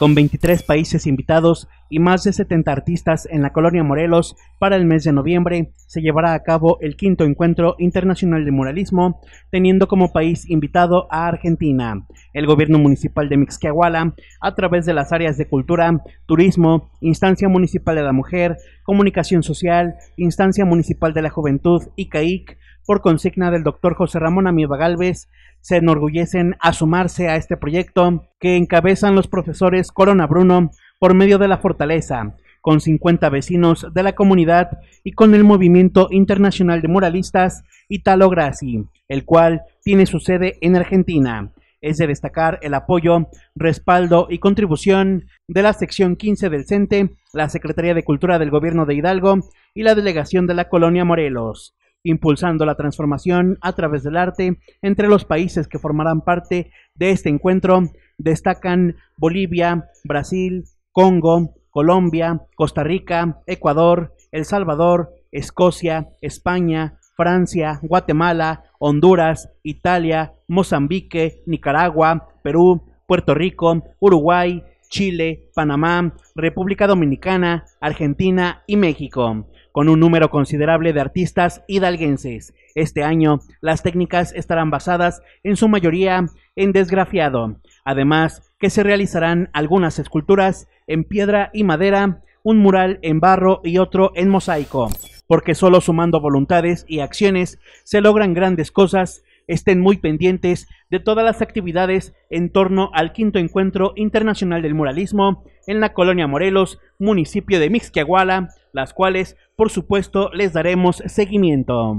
con 23 países invitados y más de 70 artistas en la colonia Morelos, para el mes de noviembre se llevará a cabo el quinto encuentro internacional de muralismo, teniendo como país invitado a Argentina. El gobierno municipal de Mixquiahuala, a través de las áreas de cultura, turismo, instancia municipal de la mujer, comunicación social, instancia municipal de la juventud y CAIC, por consigna del doctor José Ramón Amiba Galvez, se enorgullecen a sumarse a este proyecto que encabezan los profesores Corona Bruno por medio de la Fortaleza, con 50 vecinos de la comunidad y con el Movimiento Internacional de Moralistas Italo Grassi, el cual tiene su sede en Argentina. Es de destacar el apoyo, respaldo y contribución de la sección 15 del CENTE, la Secretaría de Cultura del Gobierno de Hidalgo y la delegación de la Colonia Morelos impulsando la transformación a través del arte. Entre los países que formarán parte de este encuentro destacan Bolivia, Brasil, Congo, Colombia, Costa Rica, Ecuador, El Salvador, Escocia, España, Francia, Guatemala, Honduras, Italia, Mozambique, Nicaragua, Perú, Puerto Rico, Uruguay, Chile, Panamá, República Dominicana, Argentina y México, con un número considerable de artistas hidalguenses. Este año, las técnicas estarán basadas en su mayoría en desgrafiado, además que se realizarán algunas esculturas en piedra y madera, un mural en barro y otro en mosaico, porque solo sumando voluntades y acciones se logran grandes cosas estén muy pendientes de todas las actividades en torno al quinto encuentro internacional del muralismo en la colonia Morelos, municipio de Mixquiahuala, las cuales, por supuesto, les daremos seguimiento.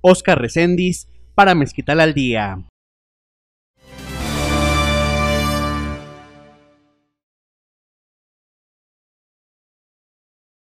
Oscar Recendis para Mezquital al Día.